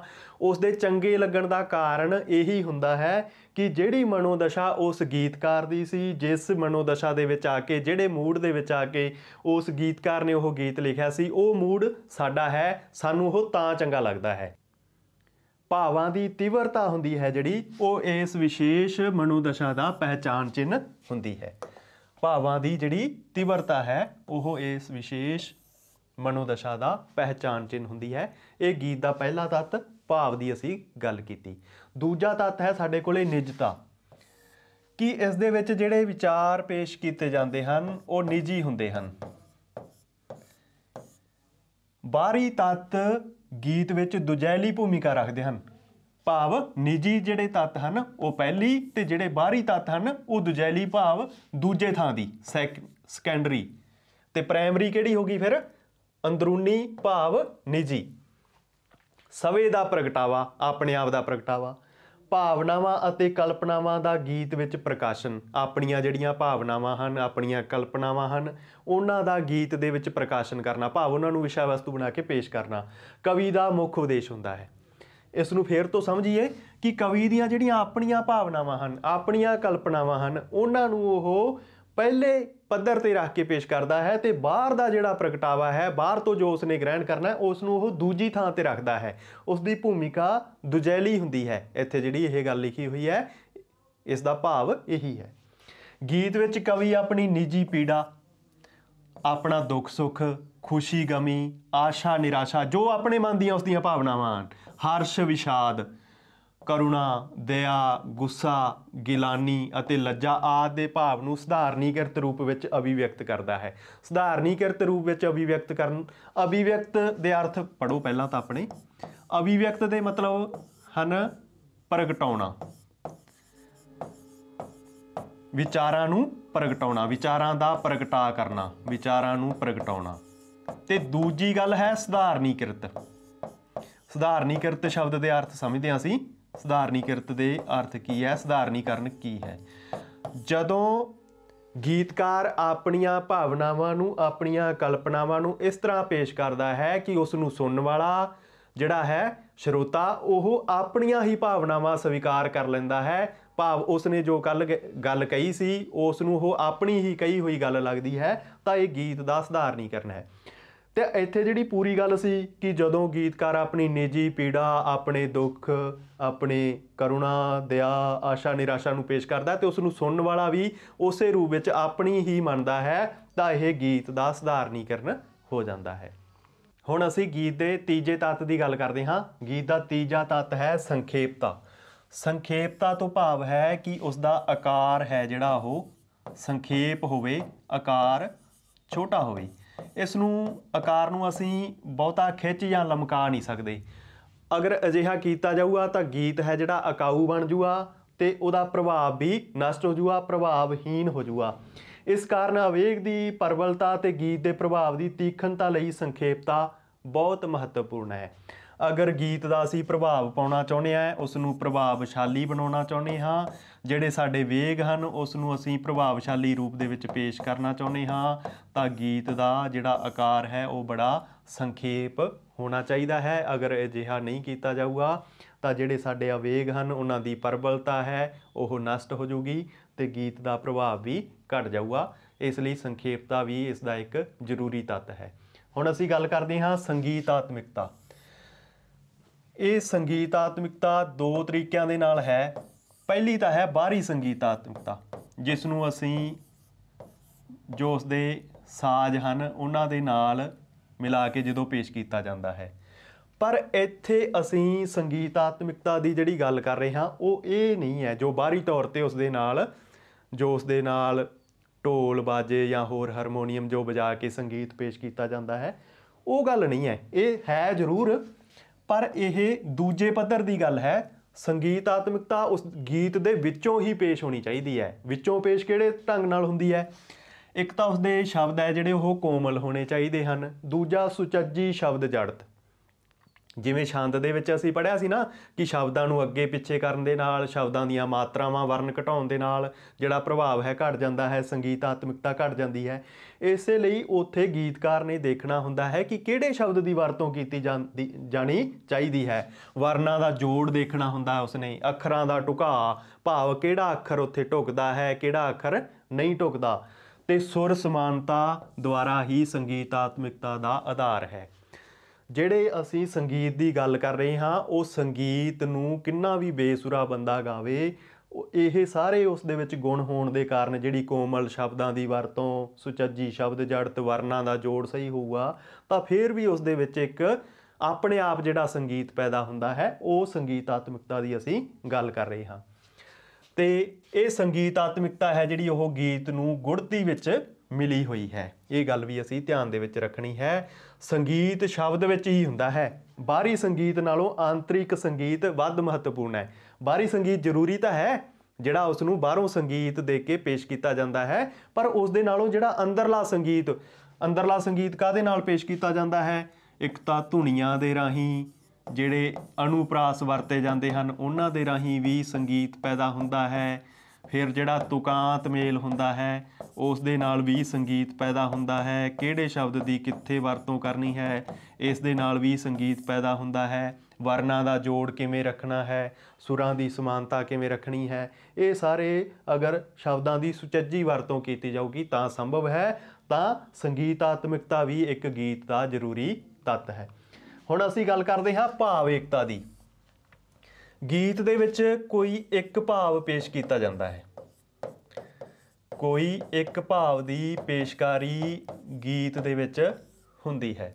ਉਸ ਦੇ ਚੰਗੇ ਲੱਗਣ ਦਾ ਕਾਰਨ ਇਹੀ ਹੁੰਦਾ ਹੈ ਕਿ ਜਿਹੜੀ ਮਨੋਦਸ਼ਾ ਉਸ ਗੀਤਕਾਰ ਦੀ ਸੀ ਜਿਸ ਮਨੋਦਸ਼ਾ ਦੇ ਵਿੱਚ ਆ ਕੇ ਜਿਹੜੇ ਮੂਡ ਦੇ ਵਿੱਚ ਆ ਕੇ ਉਸ ਗੀਤਕਾਰ ਨੇ ਉਹ ਗੀਤ ਲਿਖਿਆ ਸੀ ਉਹ ਮੂਡ ਸਾਡਾ ਹੈ ਸਾਨੂੰ ਉਹ ਤਾਂ ਚੰਗਾ ਲੱਗਦਾ ਹੈ ਭਾਵਾਂ ਦੀ ਤੀਵਰਤਾ ਹੁੰਦੀ ਹੈ ਜਿਹੜੀ ਉਹ ਇਸ ਵਿਸ਼ੇਸ਼ ਮਨੋਦਸ਼ਾ ਦਾ ਪਹਿਚਾਨ ਚਿੰਨ ਹੁੰਦੀ ਹੈ ਭਾਵਾਂ ਦੀ ਜਿਹੜੀ ਤੀਬਰਤਾ ਹੈ ਉਹ ਇਸ ਵਿਸ਼ੇਸ਼ ਮਨੋਦਸ਼ਾ ਦਾ ਪਹਿਚਾਨ ਚਿੰਨ ਹੁੰਦੀ ਹੈ ਇਹ ਗੀਤ ਦਾ ਪਹਿਲਾ ਤੱਤ ਭਾਵ ਦੀ ਅਸੀਂ ਗੱਲ ਕੀਤੀ ਦੂਜਾ ਤੱਤ ਹੈ ਸਾਡੇ ਕੋਲੇ ਨਿਜਤਾ ਕਿ ਇਸ ਦੇ ਵਿੱਚ ਜਿਹੜੇ ਵਿਚਾਰ ਪੇਸ਼ ਕੀਤੇ ਜਾਂਦੇ ਹਨ ਉਹ ਨਿੱਜੀ ਹੁੰਦੇ ਹਨ ਬਾਹਰੀ ਤੱਤ ਗੀਤ ਵਿੱਚ ਦੁਜੈਲੀ ਭੂਮਿਕਾ ਰੱਖਦੇ ਹਨ ਭਾਵ ਨਿੱਜੀ ਜਿਹੜੇ ਤੱਤ ਹਨ ਉਹ ਪਹਿਲੀ ਤੇ ਜਿਹੜੇ ਬਾਹਰੀ ਤੱਤ ਹਨ ਉਹ ਦੁਜੈਲੀ ਭਾਵ ਦੂਜੇ ਥਾਂ ਦੀ ਸੈਕੰਡਰੀ ਤੇ ਪ੍ਰਾਇਮਰੀ ਕਿਹੜੀ ਹੋਗੀ ਫਿਰ ਅੰਦਰੂਨੀ ਭਾਵ ਨਿੱਜੀ ਸਵੇ ਦਾ ਪ੍ਰਗਟਾਵਾ ਆਪਣੇ ਆਪ ਦਾ ਪ੍ਰਗਟਾਵਾ ਭਾਵਨਾਵਾਂ ਅਤੇ ਕਲਪਨਾਵਾਂ ਦਾ ਗੀਤ ਵਿੱਚ ਪ੍ਰਕਾਸ਼ਨ ਆਪਣੀਆਂ ਜਿਹੜੀਆਂ ਭਾਵਨਾਵਾਂ ਹਨ ਆਪਣੀਆਂ ਕਲਪਨਾਵਾਂ ਹਨ ਉਹਨਾਂ ਦਾ ਗੀਤ ਦੇ ਵਿੱਚ ਪ੍ਰਕਾਸ਼ਨ ਕਰਨਾ ਭਾਵ ਉਹਨਾਂ ਨੂੰ ਵਿਸ਼ਾ ਵਸਤੂ ਬਣਾ ਕੇ ਪੇਸ਼ ਕਰਨਾ ਕਵੀ ਦਾ ਮੁੱਖ ਉਦੇਸ਼ ਹੁੰਦਾ ਹੈ ਇਸ ਨੂੰ ਫੇਰ ਤੋਂ ਸਮਝੀਏ ਕਿ ਕਵੀ ਦੀਆਂ ਜਿਹੜੀਆਂ ਆਪਣੀਆਂ ਭਾਵਨਾਵਾਂ ਹਨ ਆਪਣੀਆਂ ਕਲਪਨਾਵਾਂ ਹਨ ਉਹਨਾਂ ਨੂੰ ਉਹ ਪਹਿਲੇ ਪੱਧਰ ਤੇ ਰੱਖ ਕੇ ਪੇਸ਼ ਕਰਦਾ ਹੈ ਤੇ ਬਾਹਰ ਦਾ ਜਿਹੜਾ ਪ੍ਰਗਟਾਵਾ ਹੈ ਬਾਹਰ ਤੋਂ ਜੋ ਉਸਨੇ ਗ੍ਰਹਿਣ ਕਰਨਾ ਹੈ ਉਸ ਨੂੰ ਉਹ ਦੂਜੀ ਥਾਂ ਤੇ ਰੱਖਦਾ ਹੈ ਉਸ ਦੀ ਭੂਮਿਕਾ ਦੁਜੈਲੀ ਹੁੰਦੀ ਹੈ ਇੱਥੇ ਜਿਹੜੀ ਇਹ ਗੱਲ ਲਿਖੀ ਹੋਈ ਹੈ ਇਸ ਦਾ ਭਾਵ ਇਹੀ ਹੈ ਗੀਤ ਵਿੱਚ ਕਵੀ ਆਪਣੀ ਨਿੱਜੀ ਪੀੜਾ ਆਪਣਾ ਦੁੱਖ ਸੁੱਖ ਖੁਸ਼ੀ ਗਮੀ ਆਸ਼ਾ ਨਿਰਾਸ਼ਾ ਜੋ ਆਪਣੇ ਮਨ ਦੀਆਂ ਉਸ ਦੀਆਂ ਭਾਵਨਾਵਾਂ ਹਰਸ਼ ਵਿਸ਼ਾਦ ਕਰੁਣਾ ਦਇਆ ਗੁੱਸਾ ਗਿਲਾਨੀ ਅਤੇ ਲੱਜਾ ਆਦਿ ਦੇ ਭਾਵ ਨੂੰ ਸੁਧਾਰਨੀਕਰਤ ਰੂਪ ਵਿੱਚ ਅਭਿਵਿਅਕਤ ਕਰਦਾ ਹੈ ਸੁਧਾਰਨੀਕਰਤ ਰੂਪ ਵਿੱਚ ਅਭਿਵਿਅਕਤ ਕਰਨ ਅਭਿਵਿਅਕਤ ਦੇ ਅਰਥ ਪੜੋ ਪਹਿਲਾਂ ਤਾਂ ਆਪਣੇ ਅਭਿਵਿਅਕਤ ਦੇ ਮਤਲਬ ਹਨ ਪ੍ਰਗਟਾਉਣਾ ਵਿਚਾਰਾਂ ਨੂੰ ਪ੍ਰਗਟਾਉਣਾ ਵਿਚਾਰਾਂ ਦਾ ਪ੍ਰਗਟਾ ਕਰਨਾ ਵਿਚਾਰਾਂ ਨੂੰ ਪ੍ਰਗਟਾਉਣਾ ਤੇ ਦੂਜੀ ਗੱਲ ਹੈ ਸੁਧਾਰਨੀ ਕਿਰਤ ਸੁਧਾਰਨੀ ਕਿਰਤ ਸ਼ਬਦ ਦੇ ਅਰਥ ਸਮਝਦੇ ਹਾਂ ਅਸੀਂ ਸੁਧਾਰਨੀ ਕਿਰਤ ਦੇ ਅਰਥ ਕੀ ਹੈ ਕਰਨ ਕੀ ਹੈ ਜਦੋਂ ਗੀਤਕਾਰ ਆਪਣੀਆਂ ਭਾਵਨਾਵਾਂ ਨੂੰ ਆਪਣੀਆਂ ਕਲਪਨਾਵਾਂ ਨੂੰ ਇਸ ਤਰ੍ਹਾਂ ਪੇਸ਼ ਕਰਦਾ ਹੈ ਕਿ ਉਸ ਨੂੰ ਸੁਣਨ ਵਾਲਾ ਜਿਹੜਾ ਹੈ ਸ਼ਰੋਤਾ ਉਹ ਆਪਣੀਆਂ ਹੀ ਭਾਵਨਾਵਾਂ ਸਵੀਕਾਰ ਕਰ ਲੈਂਦਾ ਹੈ ਭਾਵ ਉਸ ਨੇ ਜੋ ਕੱਲ ਗੱਲ ਕਹੀ ਸੀ ਉਸ ਨੂੰ ਉਹ ਆਪਣੀ ਹੀ ਕਹੀ ਹੋਈ ਗੱਲ ਲੱਗਦੀ ਹੈ ਤਾਂ ਇਹ ਗੀਤ ਦਾ ਸੁਧਾਰ ਨਹੀਂ ਕਰਨਾ ਹੈ ਤੇ ਇੱਥੇ ਜਿਹੜੀ ਪੂਰੀ ਗੱਲ ਸੀ ਕਿ ਜਦੋਂ ਗੀਤਕਾਰ ਆਪਣੀ ਨਿੱਜੀ ਪੀੜਾ ਆਪਣੇ ਦੁੱਖ ਆਪਣੇ ਕਰੁਣਾ ਦਇਆ ਆਸ਼ਾ ਨਿਰਾਸ਼ਾ ਨੂੰ ਪੇਸ਼ ਕਰਦਾ ਤੇ ਉਸ ਨੂੰ ਸੁਣਨ ਵਾਲਾ ਵੀ ਉਸੇ ਰੂਪ ਵਿੱਚ ਆਪਣੀ ਹੀ ਮੰਨਦਾ ਹੈ ਤਾਂ ਇਹ ਗੀਤ ਦਾ ਸੁਧਾਰਨੀਕਰਨ ਹੋ ਜਾਂਦਾ ਹੈ ਹੁਣ ਅਸੀਂ ਗੀਤ ਦੇ ਤੀਜੇ ਤੱਤ ਦੀ ਗੱਲ ਕਰਦੇ ਹਾਂ ਗੀਤ ਦਾ ਤੀਜਾ ਤੱਤ ਹੈ ਸੰਖੇਪਤਾ ਸੰਖੇਪਤਾ ਤੋਂ ਭਾਵ ਹੈ ਕਿ ਉਸ ਦਾ ਆਕਾਰ ਹੈ ਜਿਹੜਾ ਉਹ ਸੰਖੇਪ ਹੋਵੇ ਆਕਾਰ ਛੋਟਾ ਹੋਵੇ ਇਸ ਨੂੰ ਆਕਾਰ ਨੂੰ ਅਸੀਂ ਬਹੁਤਾ ਖਿੱਚ ਜਾਂ ਲਮਕਾ ਨਹੀਂ ਸਕਦੇ ਅਗਰ ਅਜਿਹਾ ਕੀਤਾ ਜਾਊਗਾ ਤਾਂ ਗੀਤ ਹੈ ਜਿਹੜਾ ਅਕਾਊ ਬਣ ਜੂਗਾ ਤੇ ਉਹਦਾ ਪ੍ਰਭਾਵ ਵੀ ਨਸ਼ਟ ਹੋ ਜੂਗਾ ਪ੍ਰਭਾਵਹੀਨ ਹੋ ਜੂਗਾ ਇਸ ਕਾਰਨ ਅਵੇਗ ਦੀ ਪਰਵਲਤਾ ਤੇ ਗੀਤ ਦੇ ਪ੍ਰਭਾਵ ਦੀ ਤੀਖਣਤਾ ਲਈ ਸੰਖੇਪਤਾ ਬਹੁਤ ਮਹੱਤਵਪੂਰਨ ਹੈ ਅਗਰ ਗੀਤ ਦਾ ਅਸੀਂ ਪ੍ਰਭਾਵ ਪਾਉਣਾ ਚਾਹੁੰਦੇ ਆ ਉਸ ਨੂੰ ਪ੍ਰਭਾਵਸ਼ਾਲੀ ਬਣਾਉਣਾ ਚਾਹੁੰਦੇ ਹਾਂ ਜਿਹੜੇ ਸਾਡੇ ਵੇਗ ਹਨ ਉਸ ਨੂੰ ਅਸੀਂ ਪ੍ਰਭਾਵਸ਼ਾਲੀ ਰੂਪ ਦੇ ਵਿੱਚ ਪੇਸ਼ ਕਰਨਾ ਚਾਹੁੰਦੇ ਹਾਂ ਤਾਂ ਗੀਤ ਦਾ ਜਿਹੜਾ ਆਕਾਰ ਹੈ ਉਹ ਬੜਾ ਸੰਖੇਪ ਹੋਣਾ ਚਾਹੀਦਾ ਹੈ ਅਗਰ ਅਜਿਹਾ ਨਹੀਂ ਕੀਤਾ ਜਾਊਗਾ ਤਾਂ ਜਿਹੜੇ ਸਾਡੇ ਆਵੇਗ ਹਨ ਉਹਨਾਂ ਦੀ ਪਰਬਲਤਾ ਹੈ ਉਹ ਨਸ਼ਟ ਹੋ ਜਾਊਗੀ ਤੇ ਗੀਤ ਦਾ ਪ੍ਰਭਾਵ ਵੀ ਘਟ ਜਾਊਗਾ ਇਸ ਲਈ ਸੰਖੇਪਤਾ ਵੀ ਇਸ ਦਾ ਇੱਕ ਜ਼ਰੂਰੀ ਤੱਤ ਹੈ ਹੁਣ ਅਸੀਂ ਗੱਲ ਕਰਦੇ ਹਾਂ ਸੰਗੀਤਾਤਮਿਕਤਾ ਇਹ ਸੰਗੀਤਾਤਮਿਕਤਾ ਦੋ ਤਰੀਕਿਆਂ ਦੇ ਨਾਲ ਹੈ ਪਹਿਲੀ ਤਾਂ ਹੈ ਬਾਹਰੀ ਸੰਗੀਤਾਤਮਿਕਤਾ ਜਿਸ ਨੂੰ ਅਸੀਂ ਜੋ ਉਸ ਦੇ ਸਾਜ਼ ਹਨ ਉਹਨਾਂ ਦੇ ਨਾਲ ਮਿਲਾ ਕੇ ਜਦੋਂ ਪੇਸ਼ ਕੀਤਾ ਜਾਂਦਾ ਹੈ ਪਰ ਇੱਥੇ ਅਸੀਂ ਸੰਗੀਤਾਤਮਿਕਤਾ ਦੀ ਜਿਹੜੀ ਗੱਲ ਕਰ ਰਹੇ ਹਾਂ ਉਹ ਇਹ ਨਹੀਂ ਹੈ ਜੋ ਬਾਹਰੀ ਤੌਰ ਤੇ ਉਸ ਦੇ ਨਾਲ ਜੋ ਉਸ ਦੇ ਨਾਲ ਢੋਲ ਬਾਜੇ ਜਾਂ ਹੋਰ ਹਾਰਮੋਨੀਅਮ ਜੋ ਵਜਾ ਕੇ ਸੰਗੀਤ ਪੇਸ਼ ਕੀਤਾ ਜਾਂਦਾ ਹੈ ਉਹ ਗੱਲ ਨਹੀਂ ਹੈ ਇਹ ਹੈ ਜ਼ਰੂਰ ਪਰ ਇਹ ਦੂਜੇ ਪੱਧਰ ਦੀ ਗੱਲ ਹੈ ਸੰਗੀਤ ਆਤਮਿਕਤਾ ਉਸ ਗੀਤ ਦੇ ਵਿੱਚੋਂ ਹੀ ਪੇਸ਼ ਹੋਣੀ ਚਾਹੀਦੀ ਹੈ ਵਿੱਚੋਂ ਪੇਸ਼ ਕਿਹੜੇ ਢੰਗ ਨਾਲ ਹੁੰਦੀ ਹੈ ਇੱਕ ਤਾਂ ਉਸਦੇ ਸ਼ਬਦ ਹੈ ਜਿਹੜੇ ਉਹ ਕੋਮਲ ਹੋਣੇ ਚਾਹੀਦੇ ਹਨ ਦੂਜਾ ਸੁਚੱਜੀ ਸ਼ਬਦ ਜੜਤ ਜਿਵੇਂ ਛੰਦ ਦੇ ਵਿੱਚ ਅਸੀਂ ਪੜਿਆ ਸੀ ਨਾ ਕਿ ਸ਼ਬਦਾਂ ਨੂੰ ਅੱਗੇ ਪਿੱਛੇ ਕਰਨ ਦੇ ਨਾਲ ਸ਼ਬਦਾਂ ਦੀਆਂ ਮਾਤਰਾਵਾਂ ਵਰਨ ਘਟਾਉਣ ਦੇ ਨਾਲ ਜਿਹੜਾ ਪ੍ਰਭਾਵ ਹੈ ਘਟ ਜਾਂਦਾ ਹੈ ਸੰਗੀਤਾਤਮਿਕਤਾ ਘਟ ਜਾਂਦੀ ਹੈ ਇਸੇ ਲਈ ਉੱਥੇ ਗੀਤਕਾਰ ਨੇ ਦੇਖਣਾ ਹੁੰਦਾ ਹੈ ਕਿ ਕਿਹੜੇ ਸ਼ਬਦ ਦੀ ਵਰਤੋਂ ਕੀਤੀ ਜਾਣੀ ਚਾਹੀਦੀ ਹੈ ਵਰਨਾਂ ਦਾ ਜੋੜ ਦੇਖਣਾ ਹੁੰਦਾ ਉਸਨੇ ਅੱਖਰਾਂ ਦਾ ਟੁਕਾ ਭਾਵ ਕਿਹੜਾ ਅੱਖਰ ਉੱਥੇ ਟੁਕਦਾ ਹੈ ਕਿਹੜਾ ਅੱਖਰ ਨਹੀਂ ਟੁਕਦਾ ਤੇ ਸੁਰ ਸਮਾਨਤਾ ਦੁਆਰਾ ਹੀ ਸੰਗੀਤਾਤਮਿਕਤਾ ਦਾ ਆਧਾਰ ਹੈ ਜਿਹੜੇ ਅਸੀਂ ਸੰਗੀਤ ਦੀ ਗੱਲ ਕਰ ਰਹੇ ਹਾਂ ਉਹ ਸੰਗੀਤ ਨੂੰ ਕਿੰਨਾ ਵੀ ਬੇਸੁਰਾ ਬੰਦਾ ਗਾਵੇ ਇਹ ਸਾਰੇ ਉਸ ਦੇ ਵਿੱਚ ਗੁਣ ਹੋਣ ਦੇ ਕਾਰਨ ਜਿਹੜੀ ਕੋਮਲ ਸ਼ਬਦਾਂ ਦੀ ਵਰਤੋਂ ਸੁਚੱਜੀ ਸ਼ਬਦ ਜੜਤ ਵਰਨਾ ਦਾ ਜੋੜ ਸਹੀ ਹੋਊਗਾ ਤਾਂ ਫਿਰ ਵੀ ਉਸ ਦੇ ਵਿੱਚ ਇੱਕ ਆਪਣੇ ਆਪ ਜਿਹੜਾ ਸੰਗੀਤ ਪੈਦਾ ਹੁੰਦਾ ਹੈ ਉਹ ਸੰਗੀਤਾਤਮਿਕਤਾ ਦੀ ਅਸੀਂ ਗੱਲ ਕਰ ਰਹੇ ਹਾਂ ਤੇ ਇਹ ਸੰਗੀਤਾਤਮਿਕਤਾ ਹੈ ਜਿਹੜੀ ਉਹ ਗੀਤ ਨੂੰ ਗੁੜਤੀ ਵਿੱਚ ਮਿਲੀ ਹੋਈ ਹੈ ਇਹ ਗੱਲ ਵੀ ਅਸੀਂ ਧਿਆਨ ਦੇ ਵਿੱਚ ਰੱਖਣੀ ਹੈ ਸੰਗੀਤ ਸ਼ਬਦ ਵਿੱਚ ਹੀ ਹੁੰਦਾ ਹੈ ਬਾਹਰੀ ਸੰਗੀਤ ਨਾਲੋਂ ਆਂਤਰਿਕ ਸੰਗੀਤ ਵੱਧ ਮਹੱਤਵਪੂਰਨ ਹੈ ਬਾਹਰੀ ਸੰਗੀਤ ਜ਼ਰੂਰੀ ਤਾਂ ਹੈ ਜਿਹੜਾ ਉਸ ਨੂੰ ਬਾਹਰੋਂ ਸੰਗੀਤ ਦੇ ਕੇ ਪੇਸ਼ ਕੀਤਾ ਜਾਂਦਾ ਹੈ ਪਰ ਉਸ ਦੇ ਨਾਲੋਂ ਜਿਹੜਾ ਅੰਦਰਲਾ ਸੰਗੀਤ ਅੰਦਰਲਾ ਸੰਗੀਤ ਕਾਦੇ ਨਾਲ ਪੇਸ਼ ਕੀਤਾ ਜਾਂਦਾ ਹੈ ਇੱਕ ਤਾਂ ਧੁਨੀਆਂ ਦੇ ਰਾਹੀਂ ਜਿਹੜੇ ਅਨੁਪਰਾਸ ਵਰਤੇ ਜਾਂਦੇ ਹਨ ਉਹਨਾਂ ਦੇ ਰਾਹੀਂ ਵੀ ਸੰਗੀਤ ਪੈਦਾ ਹੁੰਦਾ ਹੈ ਫਿਰ ਜਿਹੜਾ ਤੁਕਾਂਤ ਮੇਲ ਹੁੰਦਾ ਹੈ ਉਸ ਦੇ ਨਾਲ ਵੀ ਸੰਗੀਤ ਪੈਦਾ ਹੁੰਦਾ ਹੈ ਕਿਹੜੇ ਸ਼ਬਦ ਦੀ ਕਿੱਥੇ ਵਰਤੋਂ ਕਰਨੀ ਹੈ ਇਸ ਦੇ ਨਾਲ ਵੀ ਸੰਗੀਤ ਪੈਦਾ ਹੁੰਦਾ ਹੈ ਵਰਨਾ ਦਾ ਜੋੜ ਕਿਵੇਂ ਰੱਖਣਾ ਹੈ ਸੁਰਾਂ ਦੀ ਸਮਾਨਤਾ ਕਿਵੇਂ ਰੱਖਣੀ ਹੈ ਇਹ ਸਾਰੇ ਅਗਰ ਸ਼ਬਦਾਂ ਦੀ ਸੁਚੱਜੀ ਵਰਤੋਂ ਕੀਤੀ ਜਾਊਗੀ ਤਾਂ ਸੰਭਵ ਹੈ ਤਾਂ ਸੰਗੀਤਾਤਮਿਕਤਾ ਵੀ ਇੱਕ ਗੀਤ ਦਾ ਜ਼ਰੂਰੀ ਤੱਤ ਹੈ ਹੁਣ ਅਸੀਂ ਗੱਲ ਕਰਦੇ ਹਾਂ ਭਾਵ ਏਕਤਾ ਦੀ ਗੀਤ ਦੇ ਵਿੱਚ ਕੋਈ ਇੱਕ ਭਾਵ ਪੇਸ਼ ਕੀਤਾ ਜਾਂਦਾ ਹੈ ਕੋਈ ਇੱਕ ਭਾਵ ਦੀ ਪੇਸ਼ਕਾਰੀ ਗੀਤ ਦੇ ਵਿੱਚ ਹੁੰਦੀ ਹੈ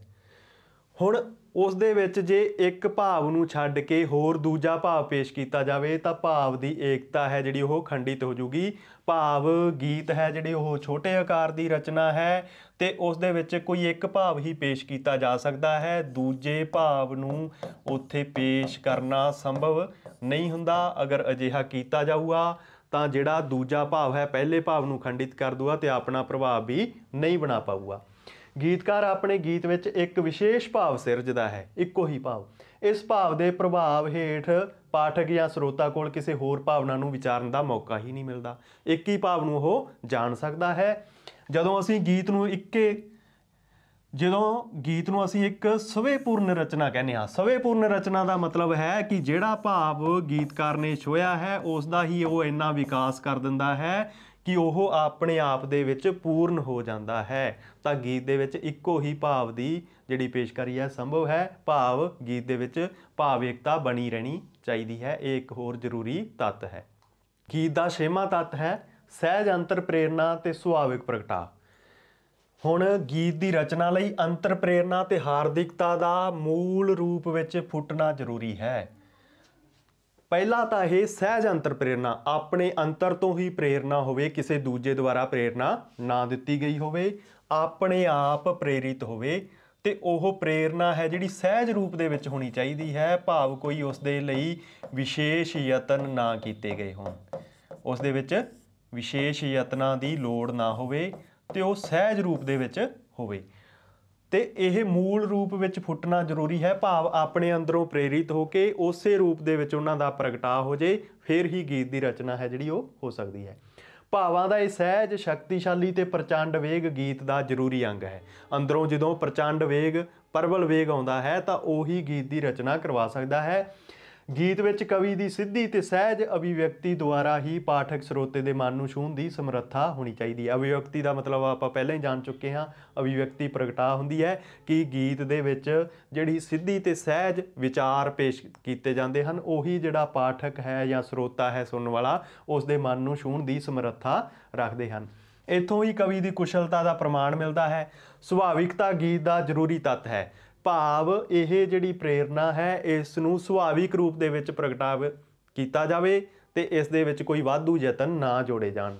ਹੁਣ ਉਸ ਦੇ ਵਿੱਚ ਜੇ ਇੱਕ ਭਾਵ ਨੂੰ ਛੱਡ ਕੇ ਹੋਰ ਦੂਜਾ ਭਾਵ ਪੇਸ਼ ਕੀਤਾ ਜਾਵੇ ਤਾਂ ਭਾਵ ਦੀ ਏਕਤਾ ਹੈ ਜਿਹੜੀ ਉਹ ਖੰਡਿਤ ਹੋ ਜੂਗੀ ਭਾਵ ਗੀਤ ਹੈ ਜਿਹੜੇ ਉਹ ਛੋਟੇ ਆਕਾਰ ਦੀ ਰਚਨਾ ਹੈ ਤੇ ਉਸ ਦੇ ਵਿੱਚ ਕੋਈ ਇੱਕ ਭਾਵ ਹੀ ਪੇਸ਼ ਕੀਤਾ ਜਾ ਸਕਦਾ ਹੈ ਦੂਜੇ ਭਾਵ ਨੂੰ ਉੱਥੇ ਪੇਸ਼ ਕਰਨਾ ਸੰਭਵ ਨਹੀਂ ਹੁੰਦਾ ਅਗਰ ਅਜਿਹਾ ਕੀਤਾ ਜਾਊਗਾ ਤਾਂ ਜਿਹੜਾ ਦੂਜਾ ਭਾਵ ਹੈ ਪਹਿਲੇ ਭਾਵ ਨੂੰ ਖੰਡਿਤ ਕਰ ਦੂਗਾ ਤੇ ਆਪਣਾ ਪ੍ਰਭਾਵ ਵੀ ਨਹੀਂ ਬਣਾ ਪਾਊਗਾ ਗੀਤਕਾਰ ਆਪਣੇ ਗੀਤ ਵਿੱਚ ਇੱਕ ਵਿਸ਼ੇਸ਼ ਭਾਵ ਸਿਰਜਦਾ ਹੈ ਇੱਕੋ ਹੀ ਭਾਵ ਇਸ ਭਾਵ ਦੇ ਪ੍ਰਭਾਵ ਹੇਠ ਪਾਠਕ ਜਾਂ ਸਰੋਤਾ ਕੋਲ ਕਿਸੇ ਹੋਰ ਭਾਵਨਾ ਨੂੰ ਵਿਚਾਰਨ ਦਾ ਮੌਕਾ ਹੀ ਨਹੀਂ ਮਿਲਦਾ ਇੱਕ ਹੀ ਭਾਵ ਨੂੰ ਉਹ ਜਾਣ ਸਕਦਾ ਹੈ ਜਦੋਂ ਅਸੀਂ ਗੀਤ ਨੂੰ ਇੱਕੇ ਜਦੋਂ ਗੀਤ ਨੂੰ ਅਸੀਂ ਇੱਕ ਸਵੇਪੂਰਨ ਰਚਨਾ ਕਹਿੰਦੇ ਹਾਂ ਸਵੇਪੂਰਨ ਰਚਨਾ ਦਾ ਮਤਲਬ ਹੈ ਕਿ ਜਿਹੜਾ ਭਾਵ ਗੀਤਕਾਰ ਨੇ ਛੋਇਆ ਹੈ ਉਸ ਦਾ ਹੀ ਉਹ ਇੰਨਾ ਵਿਕਾਸ ਕਰ ਦਿੰਦਾ ਹੈ ਕਿ ਉਹ ਆਪਣੇ ਆਪ ਦੇ ਵਿੱਚ ਪੂਰਨ ਹੋ ਜਾਂਦਾ ਹੈ ਤਾਂ ਗੀਤ ਦੇ ਵਿੱਚ ਇੱਕੋ ਹੀ ਭਾਵ ਦੀ ਜਿਹੜੀ ਪੇਸ਼ਕਾਰੀ ਹੈ ਸੰਭਵ ਹੈ ਭਾਵ ਗੀਤ ਦੇ ਵਿੱਚ ਭਾਵ ਬਣੀ ਰਹਿਣੀ ਚਾਹੀਦੀ ਹੈ ਇਹ ਇੱਕ ਹੋਰ ਜ਼ਰੂਰੀ ਤੱਤ ਹੈ ਗੀਤ ਦਾ ਛੇਵਾਂ ਤੱਤ ਹੈ ਸਹਿਜ ਅੰਤਰ ਪ੍ਰੇਰਣਾ ਤੇ ਸੁਭਾਵਿਕ ਪ੍ਰਗਟਾ ਹੁਣ ਗੀਤ ਦੀ ਰਚਨਾ ਲਈ ਅੰਤਰ ਪ੍ਰੇਰਣਾ ਤੇ ਹਾਰਦਿਕਤਾ ਦਾ ਮੂਲ ਰੂਪ ਵਿੱਚ ਫੁੱਟਣਾ ਜ਼ਰੂਰੀ ਹੈ ਪਹਿਲਾ ਤਾਂ ਇਹ ਸਹਿਜ ਅੰਤਰ ਪ੍ਰੇਰਣਾ ਆਪਣੇ ਅੰਤਰ ਤੋਂ ਹੀ ਪ੍ਰੇਰਣਾ ਹੋਵੇ ਕਿਸੇ ਦੂਜੇ ਦੁਆਰਾ ਪ੍ਰੇਰਣਾ ਨਾ ਦਿੱਤੀ ਗਈ ਹੋਵੇ ਆਪਣੇ ਆਪ ਪ੍ਰੇਰਿਤ ਹੋਵੇ ਤੇ ਉਹ ਪ੍ਰੇਰਣਾ ਹੈ ਜਿਹੜੀ ਸਹਿਜ ਰੂਪ ਦੇ ਵਿੱਚ ਹੋਣੀ ਚਾਹੀਦੀ ਹੈ ਭਾਵ ਕੋਈ ਉਸ ਦੇ ਲਈ ਵਿਸ਼ੇਸ਼ ਯਤਨ ਨਾ ਕੀਤੇ ਗਏ ਹੋਣ ਉਸ ਦੇ ਵਿੱਚ ਵਿਸ਼ੇਸ਼ ਯਤਨਾਂ ਦੀ ਲੋੜ ਨਾ ਹੋਵੇ ਤੇ ਉਹ ਸਹਿਜ ਰੂਪ ਦੇ ਵਿੱਚ ਹੋਵੇ ਤੇ ਇਹ ਮੂਲ ਰੂਪ ਵਿੱਚ ਫੁੱਟਣਾ ਜ਼ਰੂਰੀ ਹੈ ਭਾਵ ਆਪਣੇ ਅੰਦਰੋਂ ਪ੍ਰੇਰਿਤ ਹੋ ਕੇ ਉਸੇ ਰੂਪ ਦੇ ਵਿੱਚ ਉਹਨਾਂ ਦਾ ਪ੍ਰਗਟਾ ਹੋ ਜੇ ਫਿਰ ਹੀ ਗੀਤ ਦੀ ਰਚਨਾ ਹੈ ਜਿਹੜੀ ਉਹ ਹੋ ਸਕਦੀ ਹੈ ਭਾਵਾਂ ਦਾ ਇਹ ਸਹਿਜ ਸ਼ਕਤੀਸ਼ਾਲੀ ਤੇ ਪ੍ਰਚੰਡ ਵੇਗ ਗੀਤ ਦਾ ਜ਼ਰੂਰੀ ਅੰਗ ਹੈ ਅੰਦਰੋਂ ਜਦੋਂ ਪ੍ਰਚੰਡ ਵੇਗ ਪਰਵਲ ਵੇਗ ਆਉਂਦਾ ਹੈ ਤਾਂ ਉਹੀ ਗੀਤ ਦੀ ਰਚਨਾ ਕਰਵਾ ਸਕਦਾ ਹੈ ਗੀਤ ਵਿੱਚ ਕਵੀ ਦੀ ਸਿੱਧੀ ਤੇ ਸਹਿਜ ਅਭਿਵਿਅਕਤੀ ਦੁਆਰਾ ਹੀ ਪਾਠਕ ਸਰੋਤੇ ਦੇ ਮਨ ਨੂੰ ਛੂਹਣ ਦੀ ਸਮਰੱਥਾ ਹੋਣੀ ਚਾਹੀਦੀ ਹੈ ਅਭਿਵਿਅਕਤੀ ਦਾ ਮਤਲਬ ਆਪਾਂ ਪਹਿਲਾਂ ਹੀ ਜਾਣ ਚੁੱਕੇ ਹਾਂ ਅਭਿਵਿਅਕਤੀ ਪ੍ਰਗਟਾ ਹੁੰਦੀ ਹੈ ਕਿ ਗੀਤ ਦੇ ਵਿੱਚ ਜਿਹੜੀ ਸਿੱਧੀ ਤੇ ਸਹਿਜ ਵਿਚਾਰ ਪੇਸ਼ ਕੀਤੇ ਜਾਂਦੇ ਹਨ ਉਹੀ ਜਿਹੜਾ ਪਾਠਕ ਹੈ ਜਾਂ ਸਰੋਤਾ ਹੈ ਸੁਣਨ ਵਾਲਾ ਉਸ ਦੇ ਮਨ ਨੂੰ ਛੂਹਣ ਦੀ ਸਮਰੱਥਾ ਰੱਖਦੇ ਹਨ ਇਥੋਂ ਹੀ ਕਵੀ ਦੀ ਕੁਸ਼ਲਤਾ ਦਾ ਪ੍ਰਮਾਣ ਮਿਲਦਾ ਹੈ ਸੁਭਾਵਿਕਤਾ ਗੀਤ ਦਾ ਜ਼ਰੂਰੀ ਤੱਤ ਹੈ ਭਾਵ ਇਹ ਜਿਹੜੀ ਪ੍ਰੇਰਣਾ ਹੈ ਇਸ ਨੂੰ ਸੁਭਾਵਿਕ ਰੂਪ ਦੇ ਵਿੱਚ ਪ੍ਰਗਟਾਵ ਕੀਤਾ ਜਾਵੇ ਤੇ ਇਸ ਦੇ ਵਿੱਚ ਕੋਈ ਵਾਧੂ ਯਤਨ ਨਾ ਜੋੜੇ ਜਾਣ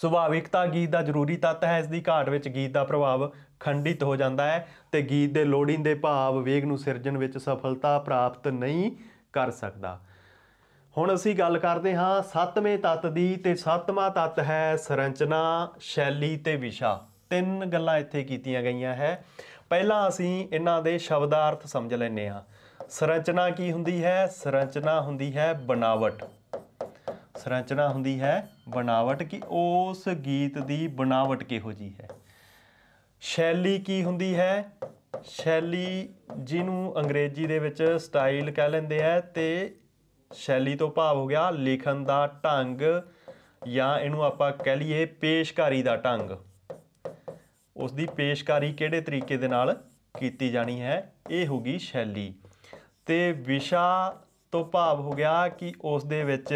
ਸੁਭਾਵਿਕਤਾ ਗੀਤ ਦਾ ਜ਼ਰੂਰੀ ਤੱਤ ਹੈ ਇਸ ਦੀ ਘਾਟ ਵਿੱਚ ਗੀਤ ਦਾ ਪ੍ਰਭਾਵ ਖੰਡਿਤ ਹੋ ਜਾਂਦਾ ਹੈ ਤੇ ਗੀਤ ਦੇ ਲੋੜੀਂਦੇ ਭਾਵ ਵੇਗ ਨੂੰ ਸਿਰਜਣ ਵਿੱਚ ਸਫਲਤਾ ਪ੍ਰਾਪਤ ਨਹੀਂ ਕਰ ਸਕਦਾ ਹੁਣ ਅਸੀਂ ਗੱਲ ਕਰਦੇ ਹਾਂ ਸੱਤਵੇਂ ਤੱਤ ਦੀ ਤੇ ਸੱਤਵਾਂ ਤੱਤ ਹੈ ਸੰਰਚਨਾ ਸ਼ੈਲੀ ਤੇ ਵਿਸ਼ਾ ਤਿੰਨ ਗੱਲਾਂ ਇੱਥੇ ਕੀਤੀਆਂ ਗਈਆਂ ਹੈ ਪਹਿਲਾਂ ਅਸੀਂ ਇਹਨਾਂ ਦੇ ਸ਼ਬਦਾਰਥ ਸਮਝ ਲੈਨੇ ਆ ਸੰਰਚਨਾ ਕੀ ਹੁੰਦੀ ਹੈ ਸੰਰਚਨਾ ਹੁੰਦੀ ਹੈ ਬਣਾਵਟ ਸੰਰਚਨਾ ਹੁੰਦੀ ਹੈ ਬਣਾਵਟ ਕਿ ਉਸ ਗੀਤ ਦੀ ਬਣਾਵਟ ਕਿਹੋ ਜੀ ਹੈ ਸ਼ੈਲੀ ਕੀ ਹੁੰਦੀ ਹੈ ਸ਼ੈਲੀ ਜਿਹਨੂੰ ਅੰਗਰੇਜ਼ੀ ਦੇ ਵਿੱਚ ਸਟਾਈਲ ਕਹਿ ਲੈਂਦੇ ਆ ਤੇ ਸ਼ੈਲੀ ਤੋਂ ਭਾਵ ਹੋ ਗਿਆ ਲਿਖਣ ਦਾ ਢੰਗ ਜਾਂ ਇਹਨੂੰ ਆਪਾਂ ਕਹਿ ਲਈਏ ਪੇਸ਼ਕਾਰੀ ਦਾ ਢੰਗ ਉਸ ਦੀ ਪੇਸ਼ਕਾਰੀ ਕਿਹੜੇ ਤਰੀਕੇ ਦੇ ਨਾਲ ਕੀਤੀ ਜਾਣੀ ਹੈ ਇਹ ਹੋ ਗਈ ਸ਼ੈਲੀ ਤੇ ਵਿਸ਼ਾ ਤੋਂ ਭਾਵ ਹੋ ਗਿਆ ਕਿ ਉਸ ਦੇ ਵਿੱਚ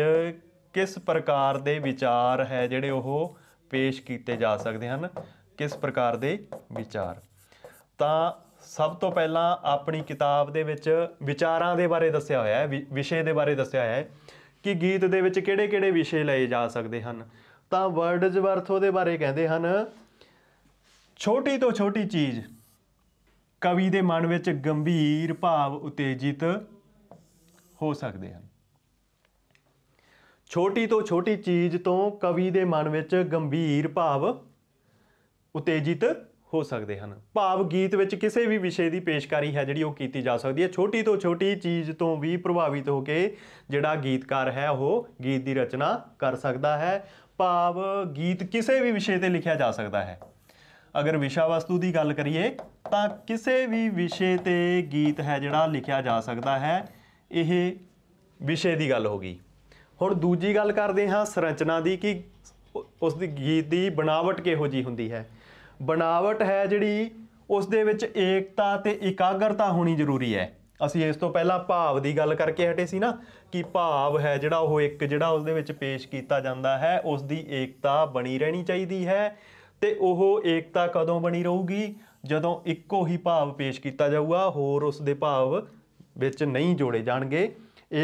ਕਿਸ ਪ੍ਰਕਾਰ ਦੇ ਵਿਚਾਰ ਹੈ ਜਿਹੜੇ ਉਹ ਪੇਸ਼ ਕੀਤੇ ਜਾ ਸਕਦੇ ਹਨ ਕਿਸ ਪ੍ਰਕਾਰ ਦੇ ਵਿਚਾਰ ਤਾਂ ਸਭ ਤੋਂ ਪਹਿਲਾਂ ਆਪਣੀ ਕਿਤਾਬ ਦੇ ਵਿੱਚ ਵਿਚਾਰਾਂ ਦੇ ਬਾਰੇ ਦੱਸਿਆ ਹੋਇਆ ਹੈ ਵਿਸ਼ੇ ਦੇ ਬਾਰੇ ਦੱਸਿਆ ਹੋਇਆ ਹੈ ਕਿ ਗੀਤ ਦੇ ਵਿੱਚ ਕਿਹੜੇ-ਕਿਹੜੇ ਵਿਸ਼ੇ ਲਏ ਜਾ ਸਕਦੇ ਹਨ ਤਾਂ ਵਰਡਜ਼ਵਰਥ ਉਹਦੇ ਬਾਰੇ ਕਹਿੰਦੇ ਹਨ ਛੋਟੀ ਤੋਂ ਛੋਟੀ ਚੀਜ਼ ਕਵੀ ਦੇ ਮਨ ਵਿੱਚ ਗੰਭੀਰ ਭਾਵ ਉਤੇਜਿਤ ਹੋ ਸਕਦੇ ਹਨ ਛੋਟੀ ਤੋਂ ਛੋਟੀ ਚੀਜ਼ ਤੋਂ ਕਵੀ ਦੇ ਮਨ ਵਿੱਚ ਗੰਭੀਰ ਭਾਵ ਉਤੇਜਿਤ ਹੋ ਸਕਦੇ ਹਨ ਭਾਵ ਗੀਤ ਵਿੱਚ ਕਿਸੇ ਵੀ ਵਿਸ਼ੇ ਦੀ ਪੇਸ਼ਕਾਰੀ ਹੈ ਜਿਹੜੀ ਉਹ ਕੀਤੀ ਜਾ ਸਕਦੀ ਹੈ ਛੋਟੀ ਤੋਂ ਛੋਟੀ ਚੀਜ਼ ਤੋਂ ਵੀ ਪ੍ਰਭਾਵਿਤ ਹੋ ਕੇ ਜਿਹੜਾ ਗੀਤਕਾਰ ਹੈ ਉਹ ਗੀਤ ਦੀ ਰਚਨਾ ਕਰ ਸਕਦਾ ਹੈ ਭਾਵ ਗੀਤ ਕਿਸੇ ਵੀ ਵਿਸ਼ੇ ਤੇ ਲਿਖਿਆ ਜਾ ਸਕਦਾ ਹੈ ਅਗਰ ਵਿਸ਼ਾ ਵਸਤੂ ਦੀ ਗੱਲ ਕਰੀਏ ਤਾਂ ਕਿਸੇ ਵੀ ਵਿਸ਼ੇ ਤੇ ਗੀਤ ਹੈ ਜਿਹੜਾ ਲਿਖਿਆ ਜਾ ਸਕਦਾ ਹੈ ਇਹ ਵਿਸ਼ੇ ਦੀ ਗੱਲ ਹੋ ਗਈ ਹੁਣ ਦੂਜੀ ਗੱਲ ਕਰਦੇ ਹਾਂ ਸੰਰਚਨਾ ਦੀ ਕਿ ਉਸ ਦੀ ਗੀਤ ਦੀ ਬਣਾਵਟ ਕਿਹੋ ਜੀ ਹੁੰਦੀ ਹੈ ਬਣਾਵਟ ਹੈ ਜਿਹੜੀ ਉਸ ਦੇ ਵਿੱਚ ਏਕਤਾ ਤੇ ਇਕਾਗਰਤਾ ਹੋਣੀ ਜ਼ਰੂਰੀ ਹੈ ਅਸੀਂ ਇਸ ਤੋਂ ਪਹਿਲਾਂ ਭਾਵ ਦੀ ਗੱਲ ਕਰਕੇ ਹਟੇ ਸੀ ਨਾ ਕਿ ਭਾਵ ਹੈ ਜਿਹੜਾ ਉਹ ਇੱਕ ਜਿਹੜਾ ਉਸ ਦੇ ਵਿੱਚ ਪੇਸ਼ ਕੀਤਾ ਜਾਂਦਾ ਹੈ ਉਸ ਦੀ ਏਕਤਾ ਬਣੀ ਰਹਿਣੀ ਚਾਹੀਦੀ ਹੈ ਤੇ ਉਹ ਏਕਤਾ ਕਦੋਂ ਬਣੀ ਰਹੂਗੀ ਜਦੋਂ ਇੱਕੋ ਹੀ ਭਾਵ ਪੇਸ਼ ਕੀਤਾ ਜਾਊਗਾ ਹੋਰ ਉਸ ਦੇ ਭਾਵ ਵਿੱਚ ਨਹੀਂ ਜੋੜੇ ਜਾਣਗੇ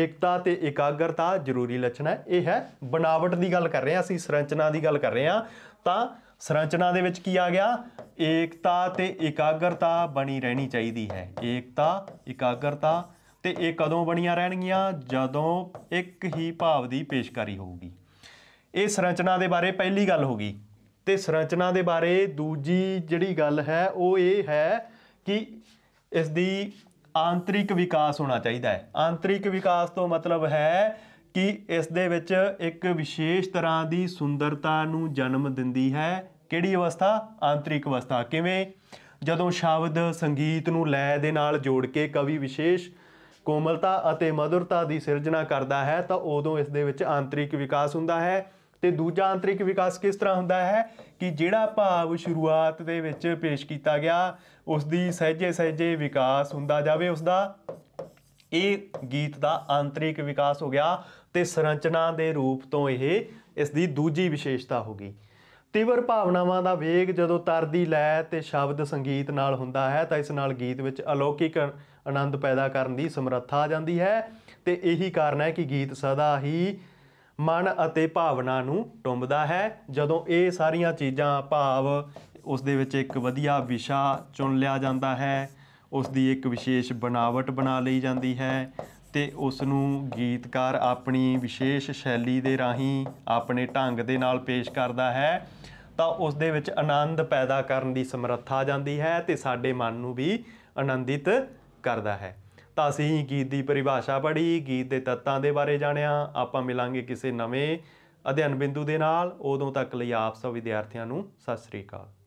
ਏਕਤਾ ਤੇ ਇਕਾਗਰਤਾ ਜ਼ਰੂਰੀ ਲੱਛਣ ਹੈ ਇਹ ਹੈ ਬਣਾਵਟ ਦੀ ਗੱਲ ਕਰ ਰਹੇ ਹਾਂ ਅਸੀਂ ਸੰਰਚਨਾ ਦੀ ਗੱਲ ਕਰ ਰਹੇ ਹਾਂ ਤਾਂ ਸੰਰਚਨਾ ਦੇ ਵਿੱਚ ਕੀ ਆ ਗਿਆ ਏਕਤਾ ਤੇ ਇਕਾਗਰਤਾ ਬਣੀ ਰਹਿਣੀ ਚਾਹੀਦੀ ਹੈ ਏਕਤਾ ਇਕਾਗਰਤਾ ਤੇ ਇਹ ਕਦੋਂ ਬਣੀਆਂ ਰਹਿਣਗੀਆਂ ਜਦੋਂ ਇੱਕ ਹੀ ਭਾਵ ਦੀ ਪੇਸ਼ਕਾਰੀ ਹੋਊਗੀ ਇਹ ਸੰਰਚਨਾ ਦੇ ਬਾਰੇ ਪਹਿਲੀ ਗੱਲ ਹੋ ਗਈ ਤੇ ਸੰਰਚਨਾ ਦੇ ਬਾਰੇ ਦੂਜੀ ਜਿਹੜੀ ਗੱਲ ਹੈ ਉਹ ਇਹ ਹੈ ਕਿ ਇਸ ਦੀ ਆਂਤਰਿਕ ਵਿਕਾਸ ਹੋਣਾ ਚਾਹੀਦਾ ਹੈ ਆਂਤਰਿਕ ਵਿਕਾਸ ਤੋਂ ਮਤਲਬ ਹੈ ਕਿ ਇਸ ਦੇ ਵਿੱਚ ਇੱਕ ਵਿਸ਼ੇਸ਼ ਤਰ੍ਹਾਂ ਦੀ ਸੁੰਦਰਤਾ ਨੂੰ ਜਨਮ ਦਿੰਦੀ ਹੈ ਕਿਹੜੀ ਅਵਸਥਾ ਆਂਤਰਿਕ ਅਵਸਥਾ ਕਿਵੇਂ ਜਦੋਂ ਸ਼ਬਦ ਸੰਗੀਤ ਨੂੰ ਲੈ ਦੇ ਨਾਲ ਜੋੜ ਕੇ ਕਵੀ ਵਿਸ਼ੇਸ਼ ਕੋਮਲਤਾ ਅਤੇ ਮధుਰਤਾ ਦੀ ਸਿਰਜਣਾ ਕਰਦਾ ਹੈ ਤਾਂ ਉਦੋਂ ਇਸ ਦੇ ਵਿੱਚ ਆਂਤਰਿਕ ਵਿਕਾਸ ਹੁੰਦਾ ਹੈ ਤੇ ਦੂਜਾ ਆਂਤਰਿਕ ਵਿਕਾਸ ਕਿਸ ਤਰ੍ਹਾਂ ਹੁੰਦਾ ਹੈ ਕਿ ਜਿਹੜਾ ਭਾਵ ਸ਼ੁਰੂਆਤ ਦੇ ਵਿੱਚ ਪੇਸ਼ ਕੀਤਾ ਗਿਆ ਉਸ ਦੀ ਸਹਿਜੇ ਸਹਿਜੇ ਵਿਕਾਸ ਹੁੰਦਾ ਜਾਵੇ ਉਸ ਦਾ ਇਹ ਗੀਤ ਦਾ ਆਂਤਰਿਕ ਵਿਕਾਸ ਹੋ ਗਿਆ ਤੇ ਸੰਰਚਨਾ ਦੇ ਰੂਪ ਤੋਂ ਇਹ ਇਸ ਦੀ ਦੂਜੀ ਵਿਸ਼ੇਸ਼ਤਾ ਹੋ ਗਈ ਤੀਵਰ ਭਾਵਨਾਵਾਂ ਦਾ ਵੇਗ ਜਦੋਂ ਤਰਦੀ ਲੈ ਤੇ ਸ਼ਬਦ ਸੰਗੀਤ ਨਾਲ ਹੁੰਦਾ ਹੈ ਤਾਂ ਇਸ ਨਾਲ ਗੀਤ ਵਿੱਚ ਅਲੌਕਿਕ ਆਨੰਦ ਪੈਦਾ ਕਰਨ ਦੀ ਸਮਰੱਥਾ ਆ ਜਾਂਦੀ ਹੈ ਤੇ ਇਹੀ ਕਾਰਨ ਹੈ ਕਿ ਗੀਤ ਸਦਾ ਹੀ ਮਨ ਅਤੇ ਭਾਵਨਾ ਨੂੰ ਟੁੰਬਦਾ ਹੈ ਜਦੋਂ ਇਹ ਸਾਰੀਆਂ ਚੀਜ਼ਾਂ ਭਾਵ ਉਸ ਦੇ ਵਿੱਚ ਇੱਕ ਵਧੀਆ ਵਿਸ਼ਾ ਚੁਣ ਲਿਆ ਜਾਂਦਾ ਹੈ ਉਸ ਦੀ ਇੱਕ ਵਿਸ਼ੇਸ਼ ਬਣਾਵਟ ਬਣਾ ਲਈ ਜਾਂਦੀ ਹੈ ਤੇ ਉਸ ਨੂੰ ਗੀਤਕਾਰ ਆਪਣੀ ਵਿਸ਼ੇਸ਼ ਸ਼ੈਲੀ ਦੇ ਰਾਹੀਂ ਆਪਣੇ ਢੰਗ ਦੇ ਨਾਲ ਪੇਸ਼ ਕਰਦਾ ਹੈ ਤਾਂ ਉਸ ਦੇ ਵਿੱਚ ਆਨੰਦ ਪੈਦਾ ਕਰਨ ਦੀ ਸਮਰੱਥਾ ਜਾਂਦੀ ਹੈ ਤੇ ਸਾਡੇ ਮਨ ਨੂੰ ਵੀ ਆਨੰਦਿਤ ਕਰਦਾ ਹੈ ਤਾਂ ਅਸੀਂ ਗੀਤ ਦੀ ਪਰਿਭਾਸ਼ਾ ਪੜ੍ਹੀ ਗੀਤ ਦੇ ਤੱਤਾਂ ਦੇ ਬਾਰੇ ਜਾਣਿਆ ਆਪਾਂ ਮਿਲਾਂਗੇ ਕਿਸੇ ਨਵੇਂ ਅਧਿਐਨ ਬਿੰਦੂ ਦੇ ਨਾਲ ਉਦੋਂ ਤੱਕ ਲਈ ਆਪ ਸਭ ਵਿਦਿਆਰਥੀਆਂ ਨੂੰ ਸਤਿ ਸ੍ਰੀ ਅਕਾਲ